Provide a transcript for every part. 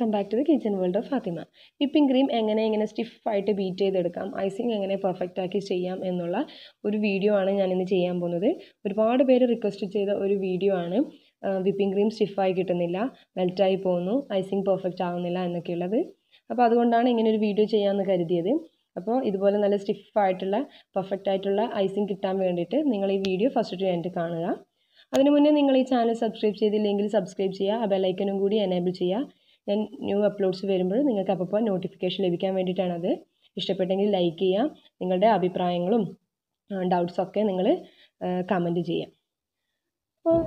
welcome back to the kitchen world of Fathima whipping cream എങ്ങനെ ഇങ്ങനെ സ്റ്റിഫായിട്ട് ബീറ്റ് ചെയ്തെടുക്കാം ഐസിങ് എങ്ങനെ പെർഫെക്റ്റ് ആക്കി ചെയ്യാം എന്നുള്ള ഒരു വീഡിയോ ആണ് ഞാനിന്ന് ചെയ്യാൻ പോകുന്നത് ഒരുപാട് പേര് റിക്വസ്റ്റ് ചെയ്ത ഒരു വീഡിയോ ആണ് വിപ്പിംഗ് ക്രീം സ്റ്റിഫായി കിട്ടുന്നില്ല മെൽറ്റായി പോകുന്നു ഐസിങ് പെർഫെക്റ്റ് ആവുന്നില്ല എന്നൊക്കെയുള്ളത് അപ്പോൾ അതുകൊണ്ടാണ് ഇങ്ങനെ ഒരു വീഡിയോ ചെയ്യാമെന്ന് കരുതിയത് അപ്പോൾ ഇതുപോലെ നല്ല സ്റ്റിഫായിട്ടുള്ള പെർഫെക്റ്റ് ആയിട്ടുള്ള ഐസിങ് കിട്ടാൻ വേണ്ടിയിട്ട് നിങ്ങൾ ഈ വീഡിയോ ഫസ്റ്റ് ടു എൻഡ് കാണുക അതിനു മുന്നേ നിങ്ങൾ ഈ ചാനൽ സബ്സ്ക്രൈബ് ചെയ്തില്ലെങ്കിൽ സബ്സ്ക്രൈബ് ചെയ്യുക ആ ബെല്ലൈക്കനും കൂടി എനേബിൾ ചെയ്യുക ദെൻ ന്യൂ അപ്ലോഡ്സ് വരുമ്പോൾ നിങ്ങൾക്ക് അപ്പോൾ നോട്ടിഫിക്കേഷൻ ലഭിക്കാൻ വേണ്ടിയിട്ടാണത് ഇഷ്ടപ്പെട്ടെങ്കിൽ ലൈക്ക് ചെയ്യാം നിങ്ങളുടെ അഭിപ്രായങ്ങളും ഡൗട്ട്സൊക്കെ നിങ്ങൾ കമൻറ്റ് ചെയ്യാം അപ്പോൾ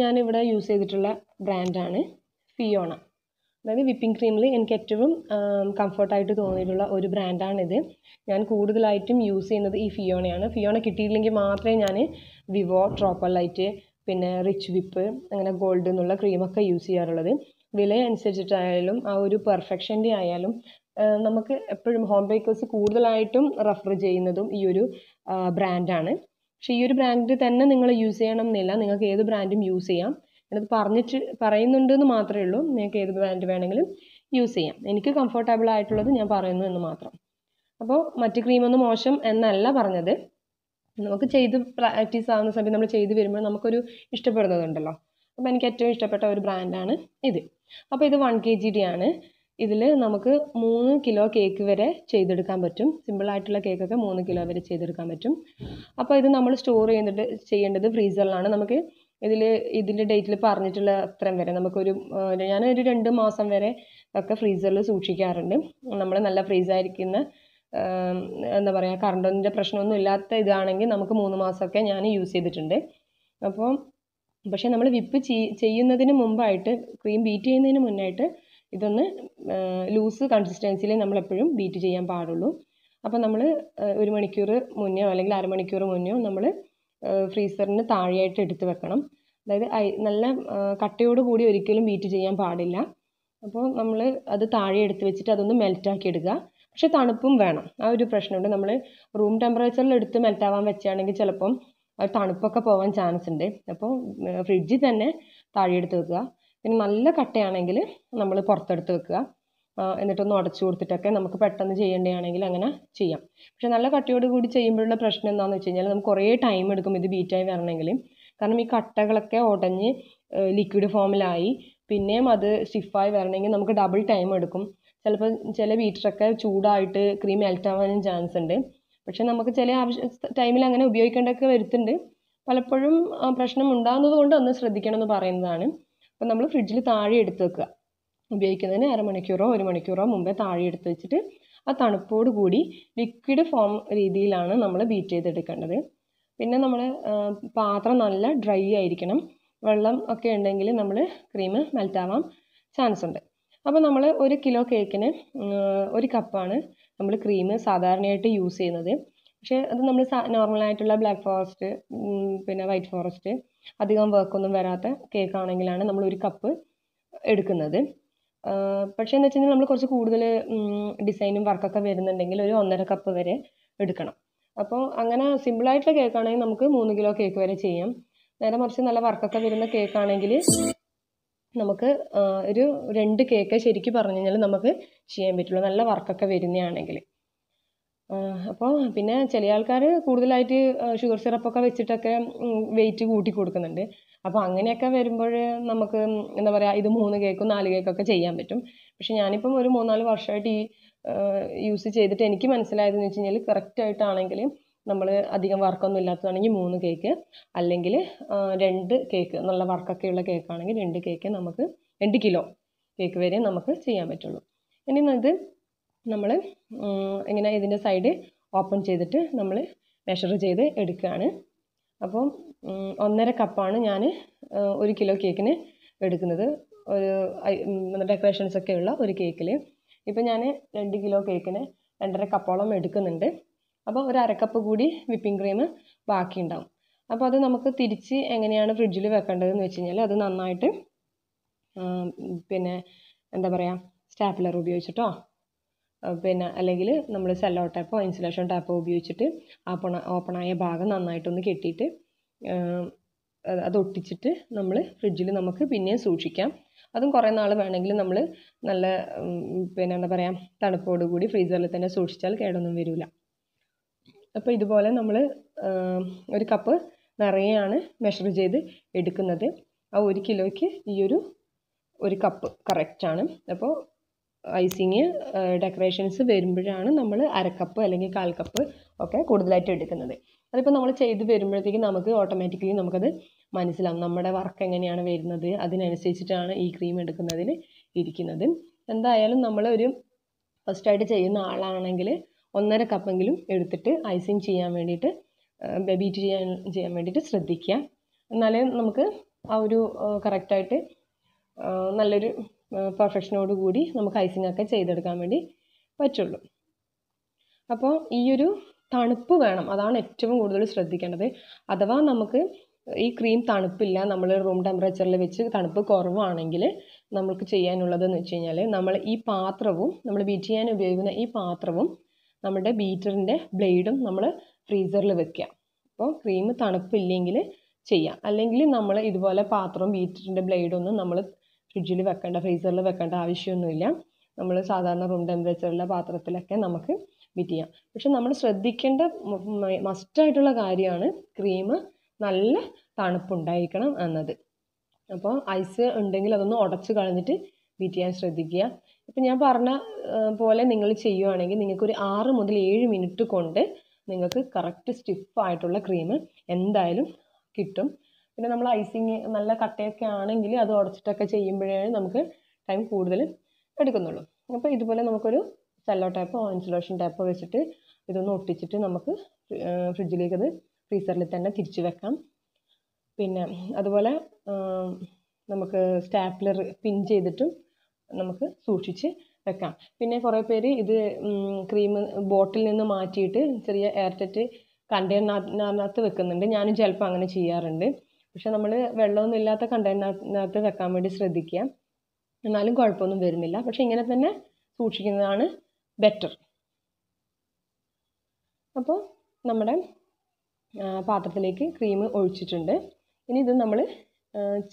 ഞാനിവിടെ യൂസ് ചെയ്തിട്ടുള്ള ബ്രാൻഡാണ് ഫിയോണ അതായത് വിപ്പിംഗ് ക്രീമിൽ എനിക്ക് ഏറ്റവും കംഫർട്ടായിട്ട് തോന്നിയിട്ടുള്ള ഒരു ബ്രാൻഡാണിത് ഞാൻ കൂടുതലായിട്ടും യൂസ് ചെയ്യുന്നത് ഈ ഫിയോണയാണ് ഫിയോണ കിട്ടിയില്ലെങ്കിൽ മാത്രമേ ഞാൻ വിവോ ട്രോപ്പർ ലൈറ്റ് പിന്നെ റിച്ച് വിപ്പ് അങ്ങനെ ഗോൾഡ് എന്നുള്ള ക്രീമൊക്കെ യൂസ് ചെയ്യാറുള്ളത് വിലയനുസരിച്ചിട്ടായാലും ആ ഒരു പെർഫെക്ഷൻ്റെ ആയാലും നമുക്ക് എപ്പോഴും ഹോം ബേക്കേഴ്സ് കൂടുതലായിട്ടും റെഫർ ചെയ്യുന്നതും ഈ ഒരു ബ്രാൻഡാണ് പക്ഷേ ഈ ഒരു ബ്രാൻഡ് തന്നെ നിങ്ങൾ യൂസ് ചെയ്യണം എന്നില്ല നിങ്ങൾക്ക് ഏത് ബ്രാൻഡും യൂസ് ചെയ്യാം ഞാനത് പറഞ്ഞിട്ട് പറയുന്നുണ്ട് എന്ന് മാത്രമേ ഉള്ളൂ നിങ്ങൾക്ക് ഏത് ബ്രാൻഡ് വേണമെങ്കിലും യൂസ് ചെയ്യാം എനിക്ക് കംഫർട്ടബിൾ ആയിട്ടുള്ളത് ഞാൻ പറയുന്നു എന്ന് മാത്രം അപ്പോൾ മറ്റ് ക്രീമൊന്നും മോശം എന്നല്ല പറഞ്ഞത് നമുക്ക് ചെയ്ത് പ്രാക്ടീസ് ആവുന്ന സമയത്ത് നമ്മൾ ചെയ്ത് വരുമ്പോൾ നമുക്കൊരു ഇഷ്ടപ്പെടുന്നതുണ്ടല്ലോ അപ്പോൾ എനിക്ക് ഏറ്റവും ഇഷ്ടപ്പെട്ട ഒരു ബ്രാൻഡാണ് ഇത് അപ്പോൾ ഇത് വൺ കെ ഡി ആണ് ഇതിൽ നമുക്ക് മൂന്ന് കിലോ കേക്ക് വരെ ചെയ്തെടുക്കാൻ പറ്റും സിമ്പിളായിട്ടുള്ള കേക്കൊക്കെ മൂന്ന് കിലോ വരെ ചെയ്തെടുക്കാൻ പറ്റും അപ്പോൾ ഇത് നമ്മൾ സ്റ്റോർ ചെയ്തിട്ട് ചെയ്യേണ്ടത് ഫ്രീസറിലാണ് നമുക്ക് ഇതിൽ ഇതിൻ്റെ ഡേറ്റിൽ പറഞ്ഞിട്ടുള്ള അത്രയും വരെ നമുക്കൊരു ഞാൻ ഒരു രണ്ട് മാസം വരെ ഒക്കെ ഫ്രീസറിൽ സൂക്ഷിക്കാറുണ്ട് നമ്മൾ നല്ല ഫ്രീസായിരിക്കുന്ന എന്താ പറയുക കറണ്ടിൻ്റെ പ്രശ്നമൊന്നും ഇല്ലാത്ത ഇതാണെങ്കിൽ നമുക്ക് മൂന്ന് മാസമൊക്കെ ഞാൻ യൂസ് ചെയ്തിട്ടുണ്ട് അപ്പോൾ പക്ഷേ നമ്മൾ വിപ്പ് ചെയ്യുന്നതിന് മുമ്പായിട്ട് ക്രീം ബീറ്റ് ചെയ്യുന്നതിന് മുന്നായിട്ട് ഇതൊന്ന് ലൂസ് കൺസിസ്റ്റൻസിയിൽ നമ്മളെപ്പോഴും ബീറ്റ് ചെയ്യാൻ പാടുള്ളൂ അപ്പോൾ നമ്മൾ ഒരു മണിക്കൂർ മുന്നെയോ അല്ലെങ്കിൽ അരമണിക്കൂർ മുന്നെയോ നമ്മൾ ഫ്രീസറിന് താഴെയായിട്ട് എടുത്ത് വെക്കണം അതായത് നല്ല കട്ടയോട് കൂടി ഒരിക്കലും ബീറ്റ് ചെയ്യാൻ പാടില്ല അപ്പോൾ നമ്മൾ അത് താഴെ എടുത്ത് വെച്ചിട്ട് അതൊന്ന് മെൽറ്റാക്കി എടുക്കുക പക്ഷേ തണുപ്പും വേണം ആ ഒരു പ്രശ്നമുണ്ട് നമ്മൾ റൂം ടെമ്പറേച്ചറിൽ എടുത്ത് മെൽറ്റാവാൻ വെച്ചാണെങ്കിൽ ചിലപ്പം തണുപ്പൊക്കെ പോകാൻ ചാൻസ് ഉണ്ട് അപ്പോൾ ഫ്രിഡ്ജിൽ തന്നെ താഴെയെടുത്ത് വെക്കുക പിന്നെ നല്ല കട്ടയാണെങ്കിൽ നമ്മൾ പുറത്തെടുത്ത് വെക്കുക എന്നിട്ടൊന്ന് ഉടച്ചു കൊടുത്തിട്ടൊക്കെ നമുക്ക് പെട്ടെന്ന് ചെയ്യേണ്ടതാണെങ്കിൽ അങ്ങനെ ചെയ്യാം പക്ഷേ നല്ല കട്ടയോട് കൂടി ചെയ്യുമ്പോഴുള്ള പ്രശ്നം എന്താണെന്ന് വെച്ച് കഴിഞ്ഞാൽ നമുക്ക് കുറേ ടൈം എടുക്കും ഇത് ബീറ്റായി വരണമെങ്കിൽ കാരണം ഈ കട്ടകളൊക്കെ ഉടഞ്ഞ് ലിക്വിഡ് ഫോമിലായി പിന്നെയും അത് സ്റ്റിഫായി വരണമെങ്കിൽ നമുക്ക് ഡബിൾ ടൈം എടുക്കും ചിലപ്പോൾ ചില ബീറ്ററൊക്കെ ചൂടായിട്ട് ക്രീം മെൽറ്റ് ആവാനും ചാൻസ് ഉണ്ട് പക്ഷെ നമുക്ക് ചില ആവശ്യ ടൈമിൽ അങ്ങനെ ഉപയോഗിക്കേണ്ടതൊക്കെ വരുത്തുന്നുണ്ട് പലപ്പോഴും പ്രശ്നം ഉണ്ടാകുന്നത് കൊണ്ട് ഒന്ന് ശ്രദ്ധിക്കണം എന്ന് പറയുന്നതാണ് അപ്പം നമ്മൾ ഫ്രിഡ്ജിൽ താഴെ എടുത്ത് വെക്കുക ഉപയോഗിക്കുന്നതിന് അരമണിക്കൂറോ ഒരു മണിക്കൂറോ മുമ്പേ താഴെ എടുത്ത് വെച്ചിട്ട് ആ തണുപ്പോട് കൂടി ലിക്വിഡ് ഫോം രീതിയിലാണ് നമ്മൾ ബീറ്റ് ചെയ്തെടുക്കേണ്ടത് പിന്നെ നമ്മൾ പാത്രം നല്ല ഡ്രൈ ആയിരിക്കണം വെള്ളം ഒക്കെ ഉണ്ടെങ്കിൽ നമ്മൾ ക്രീം മെൽറ്റാവാൻ ചാൻസ് ഉണ്ട് അപ്പോൾ നമ്മൾ ഒരു കിലോ കേക്കിന് ഒരു കപ്പാണ് നമ്മൾ ക്രീം സാധാരണയായിട്ട് യൂസ് ചെയ്യുന്നത് പക്ഷേ അത് നമ്മൾ നോർമലായിട്ടുള്ള ബ്ലാക്ക് ഫോറസ്റ്റ് പിന്നെ വൈറ്റ് ഫോറസ്റ്റ് അധികം വർക്കൊന്നും വരാത്ത കേക്ക് ആണെങ്കിലാണ് നമ്മൾ ഒരു കപ്പ് എടുക്കുന്നത് പക്ഷേ എന്ന് വെച്ചാൽ നമ്മൾ കുറച്ച് കൂടുതൽ ഡിസൈനും വർക്കൊക്കെ വരുന്നുണ്ടെങ്കിൽ ഒരു ഒന്നര കപ്പ് വരെ എടുക്കണം അപ്പോൾ അങ്ങനെ സിമ്പിളായിട്ടുള്ള കേക്കാണെങ്കിൽ നമുക്ക് മൂന്ന് കിലോ കേക്ക് വരെ ചെയ്യാം നേരെ മറിച്ച് നല്ല വർക്കൊക്കെ വരുന്ന കേക്കാണെങ്കിൽ നമുക്ക് ഒരു രണ്ട് കേക്ക് ശരിക്കും പറഞ്ഞു കഴിഞ്ഞാൽ നമുക്ക് ചെയ്യാൻ പറ്റുള്ളൂ നല്ല വർക്കൊക്കെ വരുന്നതാണെങ്കിൽ അപ്പോൾ പിന്നെ ചില ആൾക്കാർ കൂടുതലായിട്ട് ഷുഗർ സിറപ്പൊക്കെ വെച്ചിട്ടൊക്കെ വെയിറ്റ് കൂട്ടി കൊടുക്കുന്നുണ്ട് അപ്പോൾ അങ്ങനെയൊക്കെ വരുമ്പോൾ നമുക്ക് എന്താ പറയുക ഇത് മൂന്ന് കേക്കും നാല് കേക്കൊക്കെ ചെയ്യാൻ പറ്റും പക്ഷെ ഞാനിപ്പം ഒരു മൂന്നാല് വർഷമായിട്ട് ഈ യൂസ് ചെയ്തിട്ട് എനിക്ക് മനസ്സിലായതെന്ന് വെച്ച് കഴിഞ്ഞാൽ കറക്റ്റായിട്ടാണെങ്കിൽ നമ്മൾ അധികം വർക്കൊന്നും ഇല്ലാത്തതാണെങ്കിൽ മൂന്ന് കേക്ക് അല്ലെങ്കിൽ രണ്ട് കേക്ക് നല്ല കേക്ക് കേക്കാണെങ്കിൽ രണ്ട് കേക്ക് നമുക്ക് രണ്ട് കിലോ കേക്ക് വരെ നമുക്ക് ചെയ്യാൻ പറ്റുള്ളൂ ഇനി ഇത് നമ്മൾ ഇങ്ങനെ ഇതിൻ്റെ സൈഡ് ഓപ്പൺ ചെയ്തിട്ട് നമ്മൾ മെഷർ ചെയ്ത് എടുക്കുകയാണ് അപ്പോൾ ഒന്നര കപ്പാണ് ഞാൻ ഒരു കിലോ കേക്കിന് എടുക്കുന്നത് ഒരു ഉള്ള ഒരു കേക്കിൽ ഇപ്പം ഞാൻ രണ്ട് കിലോ കേക്കിന് രണ്ടര കപ്പോളം എടുക്കുന്നുണ്ട് അപ്പോൾ ഒരു അരക്കപ്പ് കൂടി വിപ്പിംഗ് ക്രീം ബാക്കിയുണ്ടാവും അപ്പോൾ അത് നമുക്ക് തിരിച്ച് എങ്ങനെയാണ് ഫ്രിഡ്ജിൽ വെക്കേണ്ടതെന്ന് വെച്ച് കഴിഞ്ഞാൽ അത് നന്നായിട്ട് പിന്നെ എന്താ പറയുക സ്റ്റാപ്ലർ ഉപയോഗിച്ചിട്ടോ പിന്നെ അല്ലെങ്കിൽ നമ്മൾ സെല്ലോ ടാപ്പോ ഇൻസുലേഷൻ ടാപ്പോ ഉപയോഗിച്ചിട്ട് ഓപ്പൺ ഓപ്പണായ ഭാഗം നന്നായിട്ടൊന്ന് കെട്ടിയിട്ട് അത് ഒട്ടിച്ചിട്ട് നമ്മൾ ഫ്രിഡ്ജിൽ നമുക്ക് പിന്നെയും സൂക്ഷിക്കാം അതും കുറേ നാൾ വേണമെങ്കിൽ നമ്മൾ നല്ല പിന്നെ എന്താ പറയുക തണുപ്പോടുകൂടി ഫ്രീസറിൽ തന്നെ സൂക്ഷിച്ചാൽ കേടൊന്നും വരില്ല അപ്പോൾ ഇതുപോലെ നമ്മൾ ഒരു കപ്പ് നിറയെയാണ് മെഷർ ചെയ്ത് എടുക്കുന്നത് ആ ഒരു കിലോയ്ക്ക് ഈ ഒരു ഒരു കപ്പ് കറക്റ്റാണ് അപ്പോൾ ഐസിങ് ഡെക്കറേഷൻസ് വരുമ്പോഴാണ് നമ്മൾ അരക്കപ്പ് അല്ലെങ്കിൽ കാൽ കപ്പ് ഒക്കെ കൂടുതലായിട്ട് എടുക്കുന്നത് അതിപ്പോൾ നമ്മൾ ചെയ്ത് വരുമ്പോഴത്തേക്ക് നമുക്ക് ഓട്ടോമാറ്റിക്കലി നമുക്കത് മനസ്സിലാവും നമ്മുടെ വർക്ക് എങ്ങനെയാണ് വരുന്നത് അതിനനുസരിച്ചിട്ടാണ് ഈ ക്രീം എടുക്കുന്നതിൽ ഇരിക്കുന്നത് എന്തായാലും നമ്മളൊരു ഫസ്റ്റായിട്ട് ചെയ്യുന്ന ആളാണെങ്കിൽ ഒന്നര കപ്പെങ്കിലും എടുത്തിട്ട് ഐസിങ് ചെയ്യാൻ വേണ്ടിയിട്ട് ബീറ്റ് ചെയ്യാൻ ചെയ്യാൻ വേണ്ടിയിട്ട് ശ്രദ്ധിക്കുക എന്നാലേ നമുക്ക് ആ ഒരു കറക്റ്റായിട്ട് നല്ലൊരു പെർഫെക്ഷനോട് കൂടി നമുക്ക് ഐസിങ് ഒക്കെ ചെയ്തെടുക്കാൻ വേണ്ടി പറ്റുള്ളൂ അപ്പോൾ ഈ ഒരു തണുപ്പ് വേണം അതാണ് ഏറ്റവും കൂടുതൽ ശ്രദ്ധിക്കേണ്ടത് അഥവാ നമുക്ക് ഈ ക്രീം തണുപ്പില്ല നമ്മൾ റൂം ടെമ്പറേച്ചറിൽ വെച്ച് തണുപ്പ് കുറവാണെങ്കിൽ നമുക്ക് ചെയ്യാനുള്ളതെന്ന് വെച്ച് കഴിഞ്ഞാൽ നമ്മൾ ഈ പാത്രവും നമ്മൾ ബീറ്റ് ചെയ്യാൻ ഉപയോഗിക്കുന്ന ഈ പാത്രവും നമ്മുടെ ബീറ്ററിൻ്റെ ബ്ലേഡും നമ്മൾ ഫ്രീസറിൽ വെക്കുക അപ്പോൾ ക്രീം തണുപ്പില്ലെങ്കിൽ ചെയ്യാം അല്ലെങ്കിൽ നമ്മൾ ഇതുപോലെ പാത്രവും ബീറ്ററിൻ്റെ ബ്ലേഡൊന്നും നമ്മൾ ഫ്രിഡ്ജിൽ വെക്കേണ്ട ഫ്രീസറിൽ വെക്കേണ്ട ആവശ്യമൊന്നുമില്ല നമ്മൾ സാധാരണ റൂം ടെമ്പറേച്ചറിലെ പാത്രത്തിലൊക്കെ നമുക്ക് ബീറ്റ് ചെയ്യാം പക്ഷെ നമ്മൾ ശ്രദ്ധിക്കേണ്ട മസ്റ്റായിട്ടുള്ള കാര്യമാണ് ക്രീം നല്ല തണുപ്പുണ്ടായിരിക്കണം എന്നത് അപ്പോൾ ഐസ് ഉണ്ടെങ്കിൽ അതൊന്ന് ഉടച്ച് കളഞ്ഞിട്ട് ബീറ്റ് ചെയ്യാൻ ശ്രദ്ധിക്കുക ഇപ്പം ഞാൻ പറഞ്ഞ പോലെ നിങ്ങൾ ചെയ്യുവാണെങ്കിൽ നിങ്ങൾക്കൊരു ആറ് മുതൽ ഏഴ് മിനിറ്റ് കൊണ്ട് നിങ്ങൾക്ക് കറക്റ്റ് സ്റ്റിഫായിട്ടുള്ള ക്രീം എന്തായാലും കിട്ടും പിന്നെ നമ്മൾ ഐസിങ് നല്ല കട്ടയൊക്കെ ആണെങ്കിൽ അത് ഉടച്ചിട്ടൊക്കെ ചെയ്യുമ്പോഴേ നമുക്ക് ടൈം കൂടുതൽ എടുക്കുന്നുള്ളൂ അപ്പോൾ ഇതുപോലെ നമുക്കൊരു സെല്ലോ ടൈപ്പോ ഇൻസുലേഷൻ ടൈപ്പോ വെച്ചിട്ട് ഇതൊന്ന് ഒട്ടിച്ചിട്ട് നമുക്ക് ഫ്രിഡ്ജിലേക്ക് അത് ഫ്രീസറിൽ തന്നെ തിരിച്ചു വെക്കാം പിന്നെ അതുപോലെ നമുക്ക് സ്റ്റാപ്ലർ പിൻ ചെയ്തിട്ടും നമുക്ക് സൂക്ഷിച്ച് വെക്കാം പിന്നെ കുറേ പേര് ഇത് ക്രീം ബോട്ടിൽ നിന്ന് മാറ്റിയിട്ട് ചെറിയ എയർ കണ്ടെയ്നറിനകത്ത് വെക്കുന്നുണ്ട് ഞാനും ചിലപ്പോൾ അങ്ങനെ ചെയ്യാറുണ്ട് പക്ഷെ നമ്മൾ വെള്ളമൊന്നും ഇല്ലാത്ത കണ്ടെയ്നറിനകത്ത് വെക്കാൻ വേണ്ടി ശ്രദ്ധിക്കുക എന്നാലും കുഴപ്പമൊന്നും വരുന്നില്ല പക്ഷെ ഇങ്ങനെ തന്നെ സൂക്ഷിക്കുന്നതാണ് ബെറ്റർ അപ്പോൾ നമ്മുടെ പാത്രത്തിലേക്ക് ക്രീം ഒഴിച്ചിട്ടുണ്ട് ഇനി ഇത് നമ്മൾ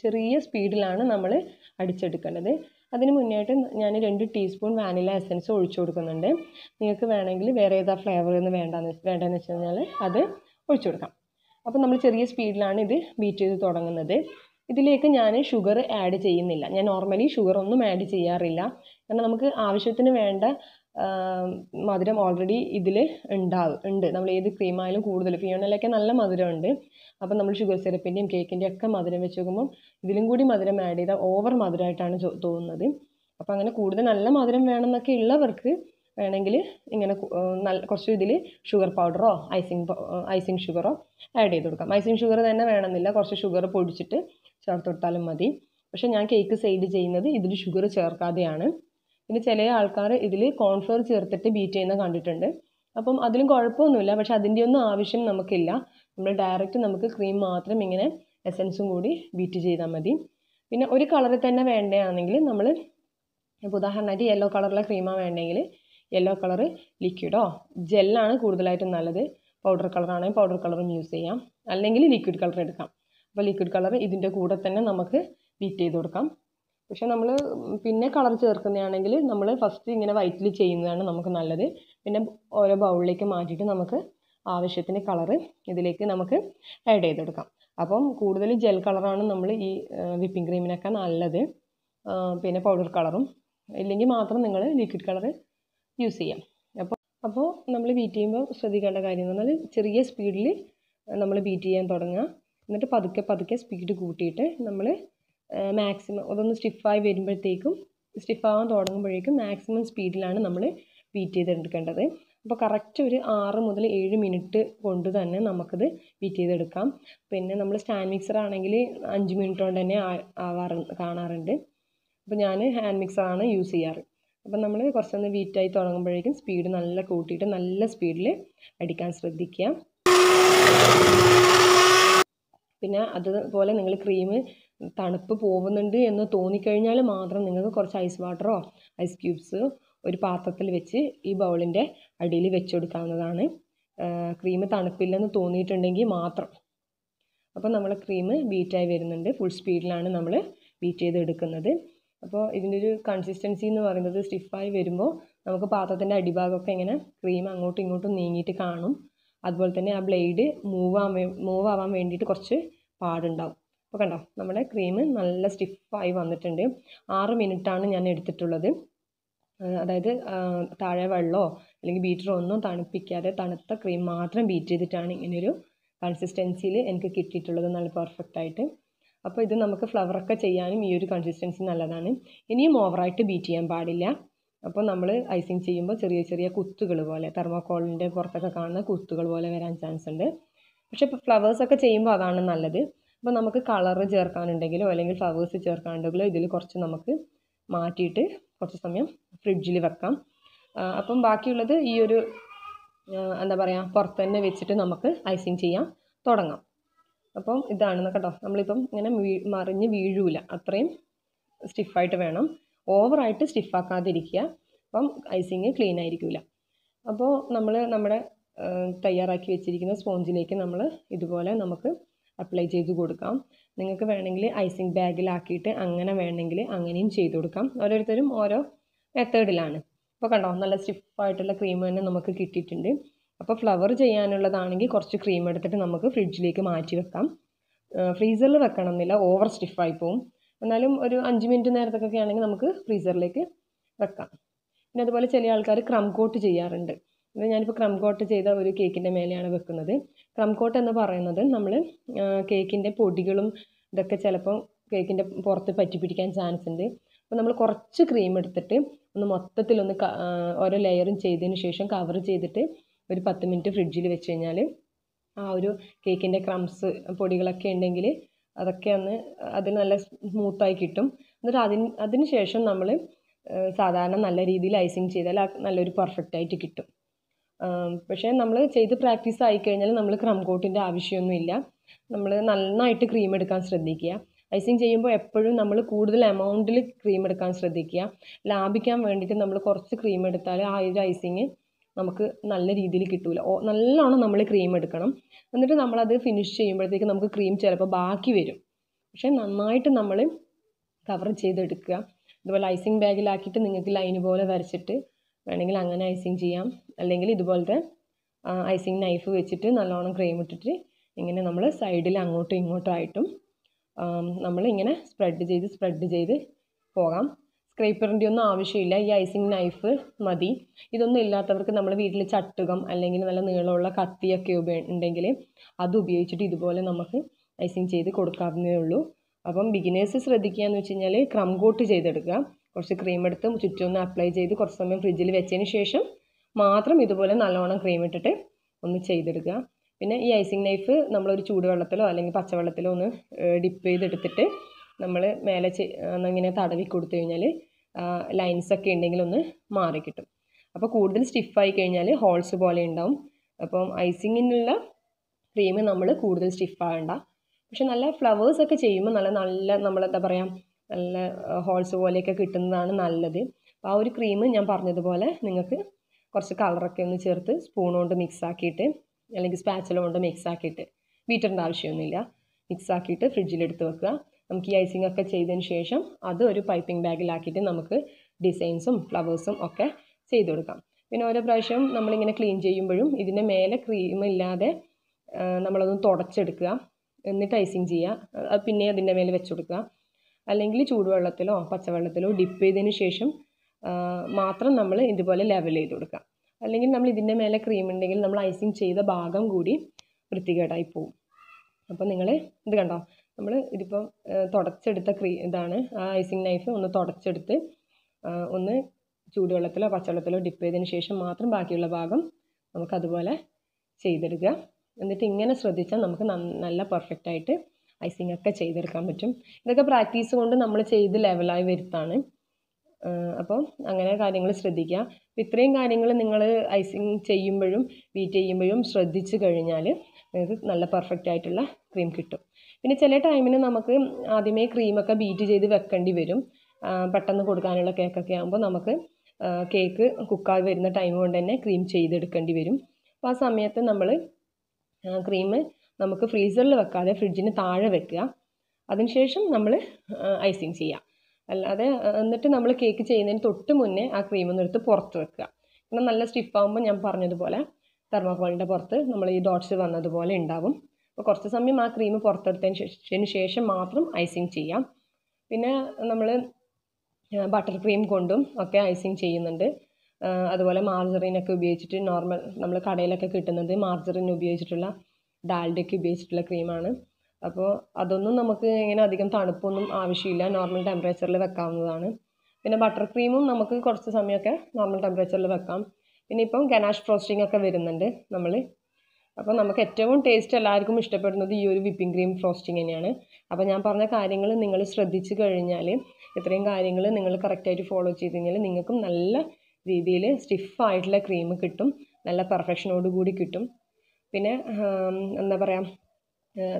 ചെറിയ സ്പീഡിലാണ് നമ്മൾ അടിച്ചെടുക്കേണ്ടത് അതിന് മുന്നായിട്ട് ഞാൻ രണ്ട് ടീസ്പൂൺ വാനില എസൻസ് ഒഴിച്ചു കൊടുക്കുന്നുണ്ട് നിങ്ങൾക്ക് വേണമെങ്കിൽ വേറെ ഏതാ ഫ്ലേവർ എന്ന് വേണ്ടെന്ന് വേണ്ടതെന്ന് വെച്ച് കഴിഞ്ഞാൽ അത് ഒഴിച്ചു കൊടുക്കാം അപ്പോൾ നമ്മൾ ചെറിയ സ്പീഡിലാണ് ഇത് ബീറ്റ് ചെയ്ത് തുടങ്ങുന്നത് ഇതിലേക്ക് ഞാൻ ഷുഗർ ആഡ് ചെയ്യുന്നില്ല ഞാൻ നോർമലി ഷുഗർ ഒന്നും ആഡ് ചെയ്യാറില്ല കാരണം നമുക്ക് ആവശ്യത്തിന് വേണ്ട മധുരം ഓൾറെഡി ഇതിൽ ഉണ്ടാവും ഉണ്ട് നമ്മൾ ഏത് ക്രീമായാലും കൂടുതൽ ഫിയോണയിലൊക്കെ നല്ല മധുരമുണ്ട് അപ്പം നമ്മൾ ഷുഗർ സിറപ്പിൻ്റെയും കേക്കിൻ്റെയും ഒക്കെ മധുരം വെച്ച് നോക്കുമ്പോൾ ഇതിലും കൂടി മധുരം ആഡ് ചെയ്താൽ ഓവർ മധുരമായിട്ടാണ് തോന്നുന്നത് അപ്പം അങ്ങനെ കൂടുതൽ നല്ല മധുരം വേണമെന്നൊക്കെ ഉള്ളവർക്ക് വേണമെങ്കിൽ ഇങ്ങനെ നല്ല കുറച്ച് ഇതിൽ ഷുഗർ പൗഡറോ ഐസിങ് ഐസിങ് ഷുഗറോ ആഡ് ചെയ്ത് കൊടുക്കാം ഐസിങ് ഷുഗർ തന്നെ വേണമെന്നില്ല കുറച്ച് ഷുഗർ പൊടിച്ചിട്ട് ചേർത്ത് കൊടുത്താലും മതി പക്ഷേ ഞാൻ കേക്ക് സൈഡ് ചെയ്യുന്നത് ഇതിൽ ഷുഗർ ചേർക്കാതെയാണ് പിന്നെ ചില ആൾക്കാർ ഇതിൽ കോൺഫ്ലവർ ചേർത്തിട്ട് ബീറ്റ് ചെയ്യുന്ന കണ്ടിട്ടുണ്ട് അപ്പം അതിലും കുഴപ്പമൊന്നുമില്ല പക്ഷെ അതിൻ്റെയൊന്നും ആവശ്യം നമുക്കില്ല നമ്മൾ ഡയറക്റ്റ് നമുക്ക് ക്രീം മാത്രം ഇങ്ങനെ എസൻസും കൂടി ബീറ്റ് ചെയ്താൽ മതി പിന്നെ ഒരു കളറിൽ തന്നെ വേണ്ടതാണെങ്കിൽ നമ്മൾ ഇപ്പോൾ ഉദാഹരണമായിട്ട് യെല്ലോ കളറുള്ള ക്രീമാണ് വേണ്ടെങ്കിൽ യെല്ലോ കളർ ലിക്വിഡോ ജെല്ലാണ് കൂടുതലായിട്ടും നല്ലത് പൗഡർ കളറാണെങ്കിൽ പൗഡർ കളറും യൂസ് ചെയ്യാം അല്ലെങ്കിൽ ലിക്വിഡ് കളർ എടുക്കാം അപ്പോൾ ലിക്വിഡ് കളർ ഇതിൻ്റെ കൂടെ തന്നെ നമുക്ക് ബീറ്റ് ചെയ്ത് കൊടുക്കാം പക്ഷേ നമ്മൾ പിന്നെ കളർ ചേർക്കുന്നതാണെങ്കിൽ നമ്മൾ ഫസ്റ്റ് ഇങ്ങനെ വൈറ്റിൽ ചെയ്യുന്നതാണ് നമുക്ക് നല്ലത് പിന്നെ ഓരോ ബൗളിലേക്ക് മാറ്റിയിട്ട് നമുക്ക് ആവശ്യത്തിന് കളറ് ഇതിലേക്ക് നമുക്ക് ആഡ് ചെയ്ത് കൊടുക്കാം അപ്പം കൂടുതൽ ജെൽ കളറാണ് നമ്മൾ ഈ വിപ്പിംഗ് ക്രീമിനൊക്കെ നല്ലത് പിന്നെ പൗഡർ കളറും ഇല്ലെങ്കിൽ മാത്രം നിങ്ങൾ ലിക്വിഡ് കളർ യൂസ് ചെയ്യാം അപ്പോൾ അപ്പോൾ നമ്മൾ ബീറ്റ് ചെയ്യുമ്പോൾ ശ്രദ്ധിക്കേണ്ട കാര്യം എന്ന് പറഞ്ഞാൽ ചെറിയ സ്പീഡിൽ നമ്മൾ ബീറ്റ് ചെയ്യാൻ തുടങ്ങുക എന്നിട്ട് പതുക്കെ പതുക്കെ സ്പീഡ് കൂട്ടിയിട്ട് നമ്മൾ മാക്സിമം അതൊന്ന് സ്റ്റിഫായി വരുമ്പോഴത്തേക്കും സ്റ്റിഫാവാൻ തുടങ്ങുമ്പോഴേക്കും മാക്സിമം സ്പീഡിലാണ് നമ്മൾ ബീറ്റ് ചെയ്തെടുക്കേണ്ടത് അപ്പോൾ കറക്റ്റ് ഒരു ആറ് മുതൽ ഏഴ് മിനിറ്റ് കൊണ്ട് തന്നെ നമുക്കത് ബീറ്റ് ചെയ്തെടുക്കാം പിന്നെ നമ്മൾ സ്റ്റാൻഡ് മിക്സർ ആണെങ്കിൽ അഞ്ച് മിനിറ്റ് കൊണ്ട് തന്നെ ആവാറ കാണാറുണ്ട് അപ്പോൾ ഞാൻ ഹാൻഡ് മിക്സറാണ് യൂസ് ചെയ്യാറ് അപ്പം നമ്മൾ കുറച്ചൊന്ന് വീറ്റായി തുടങ്ങുമ്പോഴേക്കും സ്പീഡ് നല്ല കൂട്ടിയിട്ട് നല്ല സ്പീഡിൽ അടിക്കാൻ ശ്രദ്ധിക്കുക പിന്നെ അതുപോലെ നിങ്ങൾ ക്രീം തണുപ്പ് പോകുന്നുണ്ട് എന്ന് തോന്നിക്കഴിഞ്ഞാൽ മാത്രം നിങ്ങൾക്ക് കുറച്ച് ഐസ് വാട്ടറോ ഐസ് ക്യൂബ്സ് ഒരു പാത്രത്തിൽ വെച്ച് ഈ ബൗളിൻ്റെ അടിയിൽ വെച്ച് കൊടുക്കാവുന്നതാണ് ക്രീം തണുപ്പില്ലെന്ന് തോന്നിയിട്ടുണ്ടെങ്കിൽ മാത്രം അപ്പോൾ നമ്മൾ ക്രീം ബീറ്റായി വരുന്നുണ്ട് ഫുൾ സ്പീഡിലാണ് നമ്മൾ ബീറ്റ് ചെയ്ത് എടുക്കുന്നത് അപ്പോൾ ഇതിൻ്റെ ഒരു കൺസിസ്റ്റൻസി എന്ന് പറയുന്നത് സ്റ്റിഫായി വരുമ്പോൾ നമുക്ക് പാത്രത്തിൻ്റെ അടിഭാഗമൊക്കെ ഇങ്ങനെ ക്രീം അങ്ങോട്ടും ഇങ്ങോട്ടും നീങ്ങിയിട്ട് കാണും അതുപോലെ തന്നെ ആ ബ്ലേഡ് മൂവ് ആവാൻ മൂവ് ആവാൻ വേണ്ടിയിട്ട് കുറച്ച് പാടുണ്ടാവും അപ്പോൾ കണ്ടോ നമ്മുടെ ക്രീം നല്ല സ്റ്റിഫായി വന്നിട്ടുണ്ട് ആറ് ആണ് ഞാൻ എടുത്തിട്ടുള്ളത് അതായത് താഴെ വെള്ളമോ അല്ലെങ്കിൽ ബീറ്ററോ ഒന്നും തണുപ്പിക്കാതെ തണുത്ത ക്രീം മാത്രം ബീറ്റ് ചെയ്തിട്ടാണ് ഇങ്ങനെയൊരു കൺസിസ്റ്റൻസിയിൽ എനിക്ക് കിട്ടിയിട്ടുള്ളത് നല്ല പെർഫെക്റ്റ് ആയിട്ട് അപ്പോൾ ഇത് നമുക്ക് ഫ്ലവറൊക്കെ ചെയ്യാനും ഈ ഒരു കൺസിസ്റ്റൻസി നല്ലതാണ് ഇനിയും ഓവറായിട്ട് ബീറ്റ് ചെയ്യാൻ പാടില്ല അപ്പോൾ നമ്മൾ ഐസിങ് ചെയ്യുമ്പോൾ ചെറിയ ചെറിയ കുത്തുകൾ പോലെ തെർമോക്കോളിൻ്റെ പുറത്തൊക്കെ കാണുന്ന കുത്തുകൾ പോലെ വരാൻ ചാൻസ് ഉണ്ട് പക്ഷേ ഇപ്പോൾ ഫ്ലവേഴ്സൊക്കെ ചെയ്യുമ്പോൾ അതാണ് നല്ലത് അപ്പോൾ നമുക്ക് കളറ് ചേർക്കാനുണ്ടെങ്കിലോ അല്ലെങ്കിൽ ഫ്ലവേഴ്സ് ചേർക്കാനുണ്ടെങ്കിലോ ഇതിൽ കുറച്ച് നമുക്ക് മാറ്റിയിട്ട് കുറച്ച് സമയം ഫ്രിഡ്ജിൽ വെക്കാം അപ്പം ബാക്കിയുള്ളത് ഈ ഒരു എന്താ പറയുക പുറത്ത് തന്നെ വെച്ചിട്ട് നമുക്ക് ഐസിങ് ചെയ്യാൻ തുടങ്ങാം അപ്പം ഇതാണെന്ന് കേട്ടോ നമ്മളിപ്പം ഇങ്ങനെ മറിഞ്ഞ് വീഴൂല അത്രയും സ്റ്റിഫായിട്ട് വേണം ഓവറായിട്ട് സ്റ്റിഫാക്കാതിരിക്കുക അപ്പം ഐസിങ് ക്ലീൻ ആയിരിക്കില്ല അപ്പോൾ നമ്മൾ നമ്മുടെ തയ്യാറാക്കി വെച്ചിരിക്കുന്ന സ്പോഞ്ചിലേക്ക് നമ്മൾ ഇതുപോലെ നമുക്ക് അപ്ലൈ ചെയ്ത് കൊടുക്കാം നിങ്ങൾക്ക് വേണമെങ്കിൽ ഐസിങ് ബാഗിലാക്കിയിട്ട് അങ്ങനെ വേണമെങ്കിൽ അങ്ങനെയും ചെയ്ത് കൊടുക്കാം ഓരോരുത്തരും ഓരോ മെത്തേഡിലാണ് അപ്പോൾ കണ്ടോ നല്ല സ്റ്റിഫായിട്ടുള്ള ക്രീം തന്നെ നമുക്ക് കിട്ടിയിട്ടുണ്ട് അപ്പോൾ ഫ്ലവർ ചെയ്യാനുള്ളതാണെങ്കിൽ കുറച്ച് ക്രീം എടുത്തിട്ട് നമുക്ക് ഫ്രിഡ്ജിലേക്ക് മാറ്റി വെക്കാം ഫ്രീസറിൽ വെക്കണം എന്നില്ല ഓവർ സ്റ്റിഫായി പോവും എന്നാലും ഒരു അഞ്ച് മിനിറ്റ് നേരത്തേക്കൊക്കെ ആണെങ്കിൽ നമുക്ക് ഫ്രീസറിലേക്ക് വെക്കാം പിന്നെ അതുപോലെ ചില ആൾക്കാർ ക്രം കോട്ട് ചെയ്യാറുണ്ട് ഇത് ഞാനിപ്പോൾ ക്രം കോട്ട് ചെയ്ത ഒരു കേക്കിൻ്റെ മേലെയാണ് വെക്കുന്നത് ക്രം കോട്ട് എന്ന് പറയുന്നത് നമ്മൾ കേക്കിൻ്റെ പൊടികളും ഇതൊക്കെ ചിലപ്പോൾ കേക്കിൻ്റെ പുറത്ത് പറ്റി പിടിക്കാൻ ചാൻസ് ഉണ്ട് അപ്പോൾ നമ്മൾ കുറച്ച് ക്രീം എടുത്തിട്ട് ഒന്ന് മൊത്തത്തിലൊന്ന് ഓരോ ലെയറും ചെയ്തതിന് ശേഷം കവർ ചെയ്തിട്ട് ഒരു പത്ത് മിനിറ്റ് ഫ്രിഡ്ജിൽ വെച്ച് കഴിഞ്ഞാൽ ആ ഒരു കേക്കിൻ്റെ ക്രംസ് പൊടികളൊക്കെ ഉണ്ടെങ്കിൽ അതൊക്കെ ഒന്ന് അത് നല്ല സ്മൂത്തായി കിട്ടും എന്നിട്ട് അതിന് അതിന് ശേഷം നമ്മൾ സാധാരണ നല്ല രീതിയിൽ ഐസിങ് ചെയ്താൽ നല്ലൊരു പെർഫെക്റ്റ് ആയിട്ട് കിട്ടും പക്ഷേ നമ്മൾ ചെയ്ത് പ്രാക്ടീസ് ആയിക്കഴിഞ്ഞാൽ നമ്മൾ ക്രം കോട്ടിൻ്റെ ആവശ്യമൊന്നുമില്ല നമ്മൾ നന്നായിട്ട് ക്രീം എടുക്കാൻ ശ്രദ്ധിക്കുക ഐസിങ് ചെയ്യുമ്പോൾ എപ്പോഴും നമ്മൾ കൂടുതൽ എമൗണ്ടിൽ ക്രീം എടുക്കാൻ ശ്രദ്ധിക്കുക ലാഭിക്കാൻ വേണ്ടിയിട്ട് നമ്മൾ കുറച്ച് ക്രീം എടുത്താൽ ആ ഒരു ഐസിങ് നമുക്ക് നല്ല രീതിയിൽ കിട്ടില്ല ഓ നല്ലോണം നമ്മൾ ക്രീം എടുക്കണം എന്നിട്ട് നമ്മളത് ഫിനിഷ് ചെയ്യുമ്പോഴത്തേക്ക് നമുക്ക് ക്രീം ചിലപ്പോൾ ബാക്കി വരും പക്ഷേ നന്നായിട്ട് നമ്മൾ കവർ ചെയ്തെടുക്കുക ഇതുപോലെ ഐസിങ് ബാഗിലാക്കിയിട്ട് നിങ്ങൾക്ക് ലൈൻ പോലെ വരച്ചിട്ട് വേണമെങ്കിൽ അങ്ങനെ ഐസിങ് ചെയ്യാം അല്ലെങ്കിൽ ഇതുപോലത്തെ ഐസിങ് നൈഫ് വെച്ചിട്ട് നല്ലോണം ക്രീം ഇട്ടിട്ട് ഇങ്ങനെ നമ്മൾ സൈഡിൽ അങ്ങോട്ടും ഇങ്ങോട്ടും ആയിട്ടും നമ്മളിങ്ങനെ സ്പ്രെഡ് ചെയ്ത് സ്പ്രെഡ് ചെയ്ത് പോകാം സ്ക്രൈപ്പറിൻ്റെ ഒന്നും ആവശ്യമില്ല ഈ ഐസിങ് നൈഫ് മതി ഇതൊന്നും ഇല്ലാത്തവർക്ക് നമ്മൾ വീട്ടിൽ ചട്ടുകം അല്ലെങ്കിൽ നല്ല നീളമുള്ള കത്തിയൊക്കെ ഉപ ഉണ്ടെങ്കിൽ അത് ഉപയോഗിച്ചിട്ട് ഇതുപോലെ നമുക്ക് ഐസിങ് ചെയ്ത് കൊടുക്കാവുന്നേ ഉള്ളൂ അപ്പം ബിഗിനേഴ്സ് ശ്രദ്ധിക്കുക എന്ന് വെച്ച് കഴിഞ്ഞാൽ ക്രം കോട്ട് ചെയ്തെടുക്കുക കുറച്ച് ക്രീം എടുത്ത് ചുറ്റുമൊന്ന് അപ്ലൈ ചെയ്ത് കുറച്ച് സമയം ഫ്രിഡ്ജിൽ വെച്ചതിന് ശേഷം മാത്രം ഇതുപോലെ നല്ലോണം ക്രീം ഇട്ടിട്ട് ഒന്ന് ചെയ്തെടുക്കുക പിന്നെ ഈ ഐസിങ് നൈഫ് നമ്മളൊരു ചൂടുവെള്ളത്തിലോ അല്ലെങ്കിൽ പച്ചവെള്ളത്തിലോ ഒന്ന് ഡിപ്പ് ചെയ്തെടുത്തിട്ട് നമ്മൾ മേലെ ഇങ്ങനെ തടവി കൊടുത്തു കഴിഞ്ഞാൽ ലൈൻസ് ഒക്കെ ഉണ്ടെങ്കിൽ ഒന്ന് മാറി കിട്ടും അപ്പോൾ കൂടുതൽ സ്റ്റിഫായി കഴിഞ്ഞാൽ ഹോൾസ് പോലെ ഉണ്ടാവും അപ്പം ഐസിങ്ങിനുള്ള ക്രീം നമ്മൾ കൂടുതൽ സ്റ്റിഫാകണ്ട പക്ഷെ നല്ല ഫ്ലവേഴ്സ് ഒക്കെ ചെയ്യുമ്പോൾ നല്ല നല്ല നമ്മൾ എന്താ പറയുക നല്ല ഹോൾസ് പോലെയൊക്കെ കിട്ടുന്നതാണ് നല്ലത് അപ്പോൾ ആ ഒരു ക്രീം ഞാൻ പറഞ്ഞതുപോലെ നിങ്ങൾക്ക് കുറച്ച് കളറൊക്കെ ഒന്ന് ചേർത്ത് സ്പൂൺ കൊണ്ട് മിക്സ് ആക്കിയിട്ട് അല്ലെങ്കിൽ സ്പാച്ചല കൊണ്ട് മിക്സ് ആക്കിയിട്ട് ബീറ്ററിൻ്റെ ആവശ്യമൊന്നുമില്ല മിക്സ് ആക്കിയിട്ട് ഫ്രിഡ്ജിൽ വെക്കുക നമുക്ക് ഈ ഐസിംഗ് ഒക്കെ ചെയ്തതിന് ശേഷം അത് ഒരു പൈപ്പിംഗ് ബാഗിലാക്കിയിട്ട് നമുക്ക് ഡിസൈൻസും ഫ്ലവേഴ്സും ഒക്കെ ചെയ്ത് കൊടുക്കാം പിന്നെ ഓരോ പ്രാവശ്യം നമ്മളിങ്ങനെ ക്ലീൻ ചെയ്യുമ്പോഴും ഇതിൻ്റെ മേലെ ക്രീം ഇല്ലാതെ നമ്മളതൊന്ന് തുടച്ചെടുക്കുക എന്നിട്ട് ഐസിങ് ചെയ്യുക പിന്നെ അതിൻ്റെ മേലെ വെച്ച് കൊടുക്കുക അല്ലെങ്കിൽ ചൂടുവെള്ളത്തിലോ പച്ചവെള്ളത്തിലോ ഡിപ്പ് ചെയ്തതിന് ശേഷം മാത്രം നമ്മൾ ഇതുപോലെ ലെവൽ ചെയ്ത് കൊടുക്കുക അല്ലെങ്കിൽ നമ്മൾ ഇതിൻ്റെ മേലെ ക്രീം ഉണ്ടെങ്കിൽ നമ്മൾ ഐസിങ് ചെയ്ത ഭാഗം കൂടി വൃത്തികേടായി പോവും അപ്പോൾ നിങ്ങൾ ഇത് കണ്ടോ നമ്മൾ ഇതിപ്പം തുടച്ചെടുത്ത ക്രീ ഇതാണ് ആ ഐസിങ് നൈഫ് ഒന്ന് തുടച്ചെടുത്ത് ഒന്ന് ചൂടുവെള്ളത്തിലോ പച്ചവെള്ളത്തിലോ ഡിപ്പ് ചെയ്തതിന് ശേഷം മാത്രം ബാക്കിയുള്ള ഭാഗം നമുക്കതുപോലെ ചെയ്തെടുക്കുക എന്നിട്ട് ഇങ്ങനെ ശ്രദ്ധിച്ചാൽ നമുക്ക് നല്ല പെർഫെക്റ്റായിട്ട് ആയിട്ട് ഐസിങ് ഒക്കെ ചെയ്തെടുക്കാൻ പറ്റും ഇതൊക്കെ പ്രാക്ടീസ് കൊണ്ട് നമ്മൾ ചെയ്ത് ലെവലായി വരുത്താണ് അപ്പോൾ അങ്ങനെ കാര്യങ്ങൾ ശ്രദ്ധിക്കുക ഇത്രയും കാര്യങ്ങൾ നിങ്ങൾ ഐസിങ് ചെയ്യുമ്പോഴും ബീറ്റ് ചെയ്യുമ്പോഴും ശ്രദ്ധിച്ചു കഴിഞ്ഞാൽ നിങ്ങൾക്ക് നല്ല പെർഫെക്റ്റ് ആയിട്ടുള്ള ക്രീം കിട്ടും പിന്നെ ചില ടൈമിന് നമുക്ക് ആദ്യമേ ക്രീമൊക്കെ ബീറ്റ് ചെയ്ത് വെക്കേണ്ടി വരും പെട്ടെന്ന് കൊടുക്കാനുള്ള കേക്കൊക്കെ ആകുമ്പോൾ നമുക്ക് കേക്ക് കുക്കായി വരുന്ന ടൈം കൊണ്ട് തന്നെ ക്രീം ചെയ്തെടുക്കേണ്ടി വരും അപ്പോൾ ആ സമയത്ത് നമ്മൾ ക്രീം നമുക്ക് ഫ്രീസറിൽ വെക്കാതെ ഫ്രിഡ്ജിന് താഴെ വെക്കുക അതിനുശേഷം നമ്മൾ ഐസിങ് ചെയ്യുക അല്ലാതെ എന്നിട്ട് നമ്മൾ കേക്ക് ചെയ്യുന്നതിന് തൊട്ട് മുന്നേ ആ ഒന്ന് എടുത്ത് പുറത്ത് വെക്കുക കാരണം നല്ല സ്റ്റിഫാകുമ്പോൾ ഞാൻ പറഞ്ഞതുപോലെ തെർമോകോളിൻ്റെ പുറത്ത് നമ്മൾ ഈ ഡോട്ട്സ് വന്നതുപോലെ ഉണ്ടാവും അപ്പോൾ കുറച്ച് സമയം ആ ക്രീം പുറത്തെടുത്തതിന് ശേഷം മാത്രം ഐസിങ് ചെയ്യാം പിന്നെ നമ്മൾ ബട്ടർ ക്രീം കൊണ്ടും ഒക്കെ ഐസിങ് ചെയ്യുന്നുണ്ട് അതുപോലെ മാർജറിനൊക്കെ ഉപയോഗിച്ചിട്ട് നോർമൽ നമ്മൾ കടയിലൊക്കെ കിട്ടുന്നത് മാർജറിൻ ഉപയോഗിച്ചിട്ടുള്ള ഡാൽഡയ്ക്ക് ഉപയോഗിച്ചിട്ടുള്ള ക്രീമാണ് അപ്പോൾ അതൊന്നും നമുക്ക് ഇങ്ങനെ അധികം തണുപ്പൊന്നും ആവശ്യമില്ല നോർമൽ ടെമ്പറേച്ചറിൽ വെക്കാവുന്നതാണ് പിന്നെ ബട്ടർ ക്രീമും നമുക്ക് കുറച്ച് സമയമൊക്കെ നോർമൽ ടെമ്പറേച്ചറിൽ വെക്കാം പിന്നെ ഇപ്പം ഗനാഷ് ഫ്രോസ്റ്റിംഗ് ഒക്കെ വരുന്നുണ്ട് നമ്മൾ അപ്പോൾ നമുക്ക് ഏറ്റവും ടേസ്റ്റ് എല്ലാവർക്കും ഇഷ്ടപ്പെടുന്നത് ഈ ഒരു വിപ്പിംഗ് ക്രീം ഫ്രോസ്റ്റിംഗ് തന്നെയാണ് അപ്പോൾ ഞാൻ പറഞ്ഞ കാര്യങ്ങൾ നിങ്ങൾ ശ്രദ്ധിച്ചു കഴിഞ്ഞാൽ ഇത്രയും കാര്യങ്ങൾ നിങ്ങൾ കറക്റ്റായിട്ട് ഫോളോ ചെയ്ത് കഴിഞ്ഞാൽ നിങ്ങൾക്കും നല്ല രീതിയിൽ സ്റ്റിഫായിട്ടുള്ള ക്രീം കിട്ടും നല്ല പെർഫെക്ഷനോട് കൂടി കിട്ടും പിന്നെ എന്താ പറയുക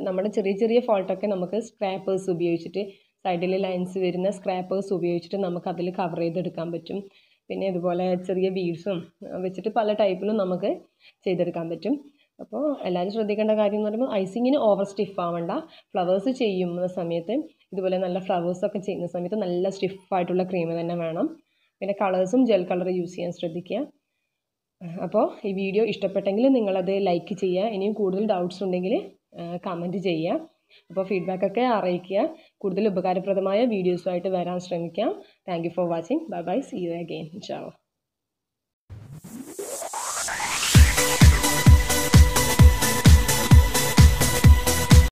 നമ്മുടെ ചെറിയ ചെറിയ ഫോൾട്ടൊക്കെ നമുക്ക് സ്ക്രാപ്പേഴ്സ് ഉപയോഗിച്ചിട്ട് സൈഡിൽ ലൈൻസ് വരുന്ന സ്ക്രാപ്പേഴ്സ് ഉപയോഗിച്ചിട്ട് നമുക്ക് അതിൽ കവർ ചെയ്തെടുക്കാൻ പറ്റും പിന്നെ ഇതുപോലെ ചെറിയ ബീഡ്സും വെച്ചിട്ട് പല ടൈപ്പിലും നമുക്ക് ചെയ്തെടുക്കാൻ പറ്റും അപ്പോൾ എല്ലാവരും ശ്രദ്ധിക്കേണ്ട കാര്യം എന്ന് പറയുമ്പോൾ ഐസിങ്ങിന് ഓവർ സ്റ്റിഫ് ആവണ്ട ഫ്ലവേഴ്സ് ചെയ്യുന്ന സമയത്ത് ഇതുപോലെ നല്ല ഫ്ലവേഴ്സൊക്കെ ചെയ്യുന്ന സമയത്ത് നല്ല സ്റ്റിഫായിട്ടുള്ള ക്രീം തന്നെ വേണം പിന്നെ കളേഴ്സും ജെൽ കളർ യൂസ് ചെയ്യാൻ ശ്രദ്ധിക്കുക അപ്പോൾ ഈ വീഡിയോ ഇഷ്ടപ്പെട്ടെങ്കിൽ നിങ്ങളത് ലൈക്ക് ചെയ്യുക ഇനിയും കൂടുതൽ ഡൗട്ട്സ് ഉണ്ടെങ്കിൽ കമൻറ്റ് ചെയ്യുക അപ്പോൾ ഫീഡ്ബാക്കൊക്കെ അറിയിക്കുക കൂടുതൽ ഉപകാരപ്രദമായ വീഡിയോസുമായിട്ട് വരാൻ ശ്രമിക്കാം thank you for watching bye bye see you again Chao